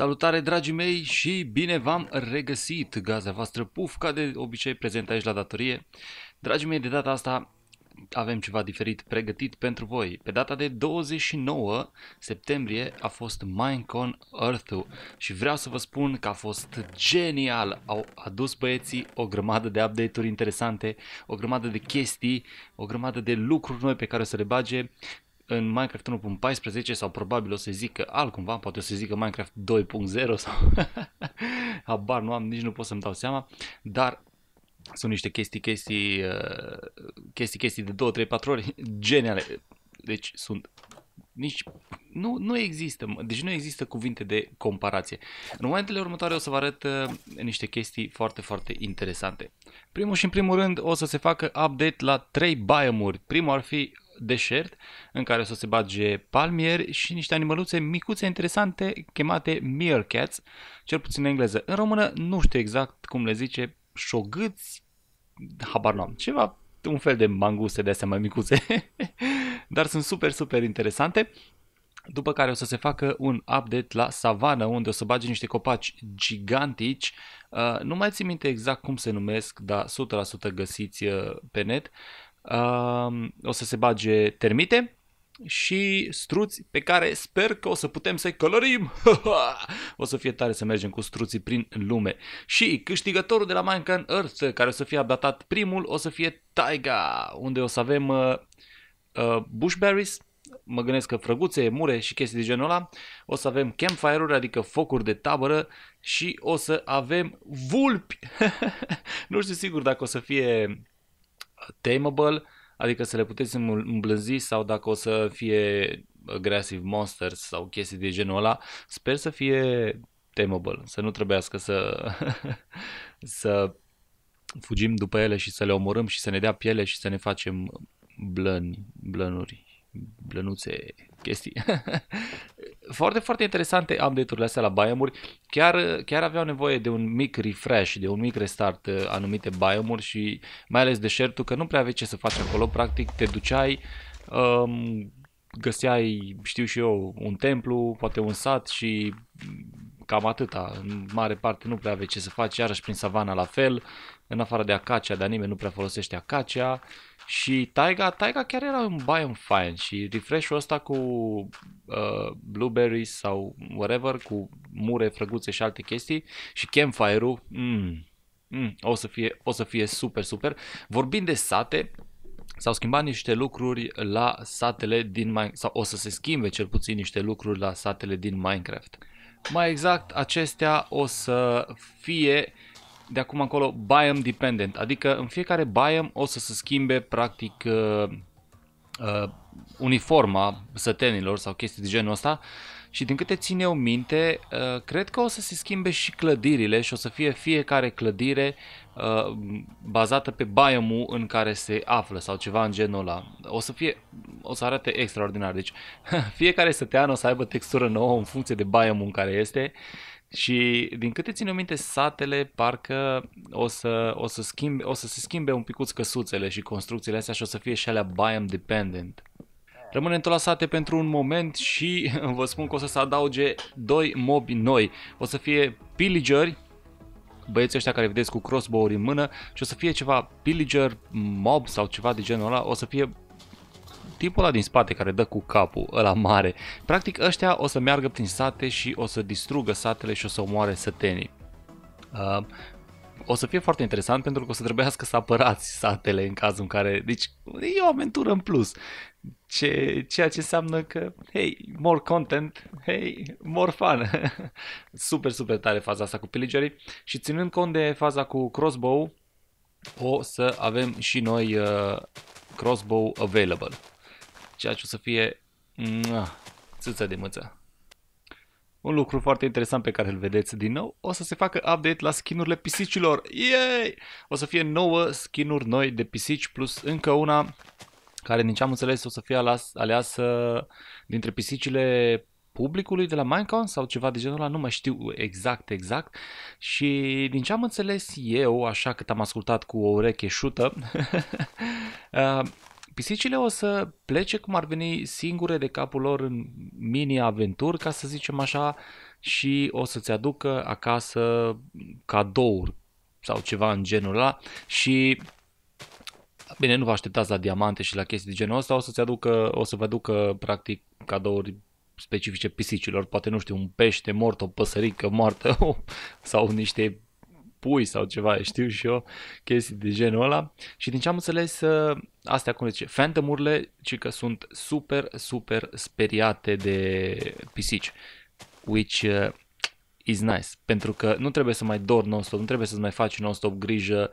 Salutare dragii mei și bine v-am regăsit! Gazda voastră puf, ca de obicei prezent aici la datorie. Dragii mei, de data asta avem ceva diferit pregătit pentru voi. Pe data de 29 septembrie a fost Minecon earth și vreau să vă spun că a fost genial. Au adus băieții o grămadă de update-uri interesante, o grămadă de chestii, o grămadă de lucruri noi pe care o să le bage în Minecraft 1.14 sau probabil o să zică altcumva, poate o să zică Minecraft 2.0 sau habar nu am, nici nu pot să-mi dau seama, dar sunt niște chestii, chestii, uh, chestii, chestii de 2, 3, 4 ori geniale. Deci sunt nici, nu, nu există, deci nu există cuvinte de comparație. În momentele următoare o să vă arăt uh, niște chestii foarte, foarte interesante. Primul și în primul rând o să se facă update la 3 biomuri. Primul ar fi deșert în care o să se bage palmieri și niște animăluțe micuțe interesante chemate meerkats, cel puțin în engleză. În română nu știu exact cum le zice, șogâți, habar n-am, ceva, un fel de manguse de astea mai micuțe, dar sunt super, super interesante. După care o să se facă un update la savană unde o să bage niște copaci gigantici. Uh, nu mai țin minte exact cum se numesc, dar 100% găsiți uh, pe net. Uh, uh, o să se bage termite și struți pe care sper că o să putem să-i călărim. o să fie tare să mergem cu struții prin lume. Și câștigătorul de la Minecraft Earth, care o să fie abdatat primul, o să fie Taiga, unde o să avem uh, uh, bushberries, mă gândesc că frăguțe, mure și chestii de genul ăla, o să avem campfire-uri, adică focuri de tabără și o să avem vulpi. nu știu sigur dacă o să fie tameable, adică să le puteți îmblânzi sau dacă o să fie aggressive monsters sau chestii de genul ăla, sper să fie tameable, să nu trebuiască să, să fugim după ele și să le omorâm și să ne dea piele și să ne facem blăni, blănuri, blănuțe, chestii. foarte, foarte interesante update-urile astea la biomuri. Chiar, chiar aveau nevoie de un mic refresh, de un mic restart uh, anumite biomuri și mai ales deșertul, că nu prea aveai ce să faci acolo. Practic te duceai, um, găseai, știu și eu, un templu, poate un sat și cam atâta. În mare parte nu prea aveți ce să faci, iarăși prin savana la fel, în afară de acacia, dar nimeni nu prea folosește acacia. Și Taiga, Taiga chiar era un biome fain și refresh-ul ăsta cu uh, blueberries sau whatever, cu mure, frăguțe și alte chestii și campfire-ul, mm, mm, o, să fie, o să fie super, super. Vorbind de sate, s-au schimbat niște lucruri la satele din Minecraft, sau o să se schimbe cel puțin niște lucruri la satele din Minecraft. Uh, mai exact, acestea o să fie de acum încolo biome dependent, adică în fiecare biome o să se schimbe practic uh, uh, uniforma sătenilor sau chestii de genul ăsta și din câte țin eu minte, uh, cred că o să se schimbe și clădirile și o să fie fiecare clădire uh, bazată pe biomul în care se află sau ceva în genul ăla. O să fie, o să arate extraordinar. Deci fiecare sătean o să aibă textură nouă în funcție de biomul în care este. Uh, și din câte țin eu minte, satele parcă o să, o să, schimbe, o să se schimbe un picuț căsuțele și construcțiile astea și o să fie și alea biome dependent. Rămânem tot la sate pentru un moment și vă spun că o să se adauge doi mobi noi. O să fie pillageri, băieții ăștia care vedeți cu crossbow-uri în mână și o să fie ceva pillager, mob sau ceva de genul ăla, o să fie tipul ăla din spate care dă cu capul, ăla mare, practic ăștia o să meargă prin sate și o să distrugă satele și o să omoare sătenii. Uh, o să fie foarte interesant pentru că o să trebuiască să apărați satele în cazul în care... Deci e o aventură în plus, ce, ceea ce înseamnă că, hey, more content, hey, more fun. super, super tare faza asta cu pillagerii și ținând cont de faza cu crossbow, o să avem și noi uh, crossbow available ceea ce o să fie țâță de mâță. Un lucru foarte interesant pe care îl vedeți din nou, o să se facă update la skinurile pisicilor. Yay! O să fie 9 skinuri noi de pisici plus încă una care din ce am înțeles o să fie alas, aleasă dintre pisicile publicului de la Minecon sau ceva de genul ăla, nu mai știu exact, exact. Și din ce am înțeles eu, așa cât am ascultat cu o ureche șută, uh, Pisicile o să plece cum ar veni singure de capul lor în mini-aventuri, ca să zicem așa, și o să-ți aducă acasă cadouri sau ceva în genul ăla și Bine, nu vă așteptați la diamante și la chestii de genul ăsta, o să-ți aducă, o să vă aducă practic cadouri specifice pisicilor, poate nu știu, un pește mort, o păsărică moartă sau niște pui sau ceva, știu și eu, chestii de genul ăla. Și din ce am înțeles, ă, astea cum zice, phantomurile, ci că sunt super, super speriate de pisici, which ă, is nice, pentru că nu trebuie să mai dormi non-stop, nu trebuie să-ți mai faci non-stop grijă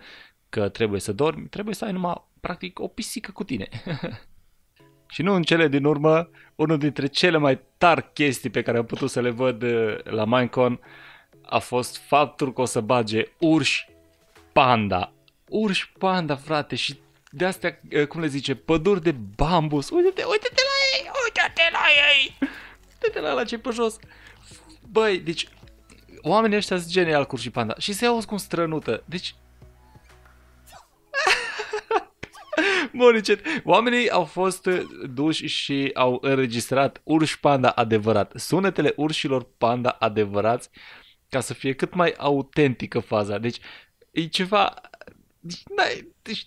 că trebuie să dormi, trebuie să ai numai, practic, o pisică cu tine. Și nu în cele din urmă, unul dintre cele mai tari chestii pe care am putut să le văd ă, la Minecon a fost faptul că o să bage urși panda. Urși panda, frate, și de astea, cum le zice, păduri de bambus. Uite-te, uite-te la ei, uite-te la ei. Uite-te la la ce pe jos. Băi, deci oamenii ăștia sunt genial cu urși panda și se auzi cum strănută. Deci Monicet. Deci, oamenii au fost uh, duși și au înregistrat urși panda adevărat. Sunetele urșilor panda adevărați ca să fie cât mai autentică faza. Deci e ceva... Deci, n-ai, deci,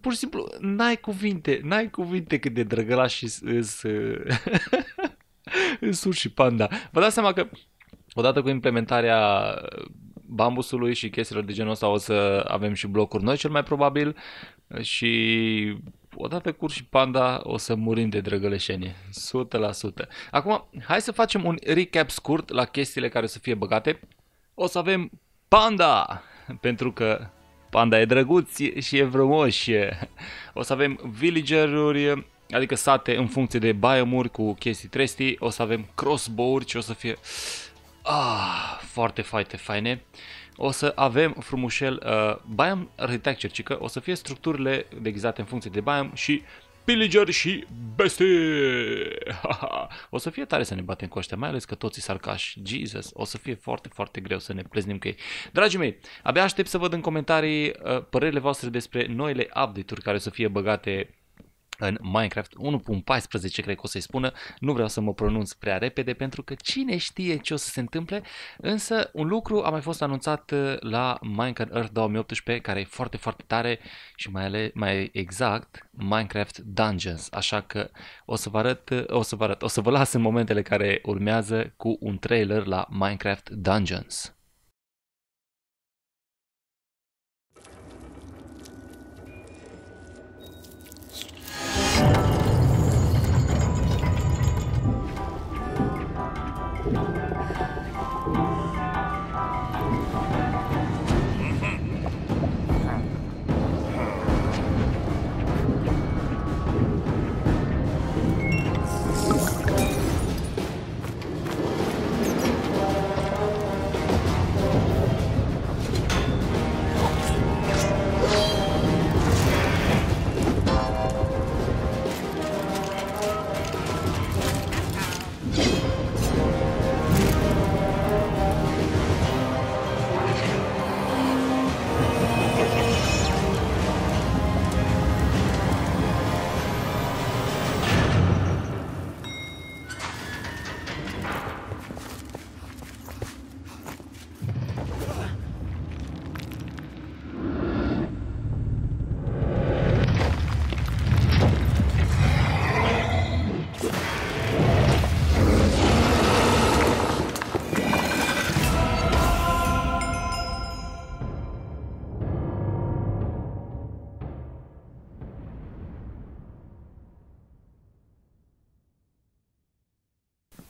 pur și simplu, n-ai cuvinte, n-ai cuvinte cât de drăgălaș și sur și panda. Vă dați seama că odată cu implementarea bambusului și chestiilor de genul ăsta o să avem și blocuri noi cel mai probabil și odată Cur și Panda o să murim de drăgăleșenie, 100%. Acum, hai să facem un recap scurt la chestiile care o să fie băgate. O să avem Panda, pentru că Panda e drăguț și e frumos. O să avem villageruri, adică sate în funcție de biomuri cu chestii trestii. O să avem crossbow-uri ce o să fie ah, foarte, foarte faine o să avem frumușel uh, biome architecture, ci că o să fie structurile deghizate în funcție de biome și pillager și beste. o să fie tare să ne batem cu ăștia, mai ales că toți sarcași. Jesus, o să fie foarte, foarte greu să ne pleznim cu ei. Dragii mei, abia aștept să văd în comentarii uh, părerile voastre despre noile update-uri care o să fie băgate în Minecraft 1.14, cred că o să-i spună. Nu vreau să mă pronunț prea repede pentru că cine știe ce o să se întâmple, însă un lucru a mai fost anunțat uh, la Minecraft Earth 2018 care e foarte, foarte tare și mai, ale, mai exact Minecraft Dungeons, așa că o să vă arăt, uh, o să vă arăt, o să vă las în momentele care urmează cu un trailer la Minecraft Dungeons.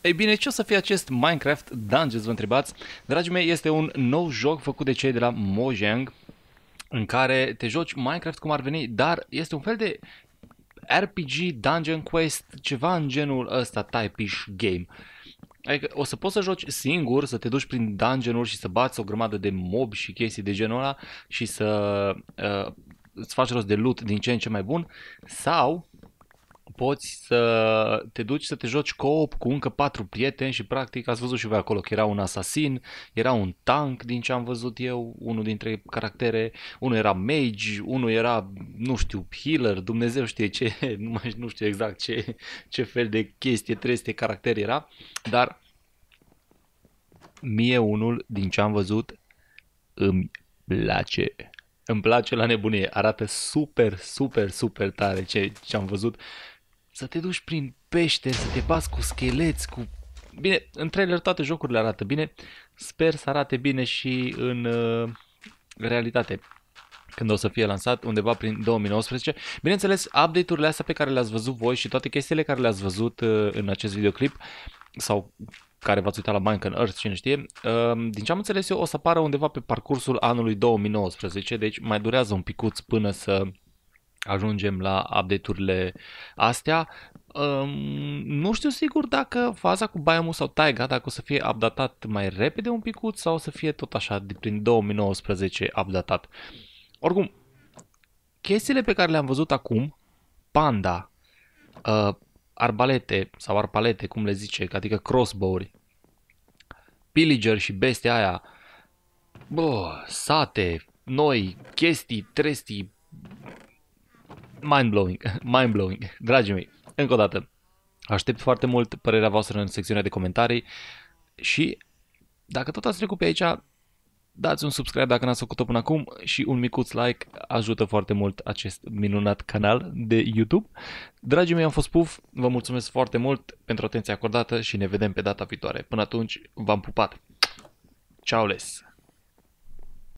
Ei bine, ce o să fie acest Minecraft Dungeons, vă întrebați? Dragii mei, este un nou joc făcut de cei de la Mojang, în care te joci Minecraft cum ar veni, dar este un fel de RPG Dungeon Quest, ceva în genul ăsta, type-ish game. Adică o să poți să joci singur, să te duci prin dungeon și să bați o grămadă de mobi și chestii de genul ăla și să uh, îți faci rost de loot din ce în ce mai bun sau poți să te duci să te joci co-op cu încă patru prieteni și practic ați văzut și voi acolo că era un asasin, era un tank din ce am văzut eu, unul dintre caractere, unul era mage, unul era, nu știu, healer, Dumnezeu știe ce, nu, mai, nu știu exact ce, ce fel de chestie, trebuie să te caracter era, dar mie unul din ce am văzut îmi place îmi place la nebunie, arată super, super, super tare ce, ce am văzut să te duci prin pește, să te bați cu scheleți, cu... Bine, în trailer toate jocurile arată bine, sper să arate bine și în uh, realitate când o să fie lansat, undeva prin 2019. Bineînțeles, update-urile astea pe care le-ați văzut voi și toate chestiile care le-ați văzut uh, în acest videoclip sau care v-ați uitat la Minecraft Earth, cine știe, uh, din ce am înțeles eu o să apară undeva pe parcursul anului 2019, deci mai durează un picuț până să ajungem la update-urile astea. Um, nu știu sigur dacă faza cu Biomus sau Taiga, dacă o să fie updatat mai repede un picut sau o să fie tot așa, de prin 2019 updatat. Oricum, chestiile pe care le-am văzut acum, Panda, uh, arbalete sau arpalete, cum le zice, adică crossbow-uri, pillager și bestia aia, bă, sate, noi, chestii, trestii, mind-blowing, mind-blowing, dragii mei, încă o dată, aștept foarte mult părerea voastră în secțiunea de comentarii și dacă tot ați trecut pe aici, dați un subscribe dacă n-ați făcut-o până acum și un micuț like ajută foarte mult acest minunat canal de YouTube. Dragii mei, am fost Puf, vă mulțumesc foarte mult pentru atenția acordată și ne vedem pe data viitoare. Până atunci, v-am pupat! Ciao les!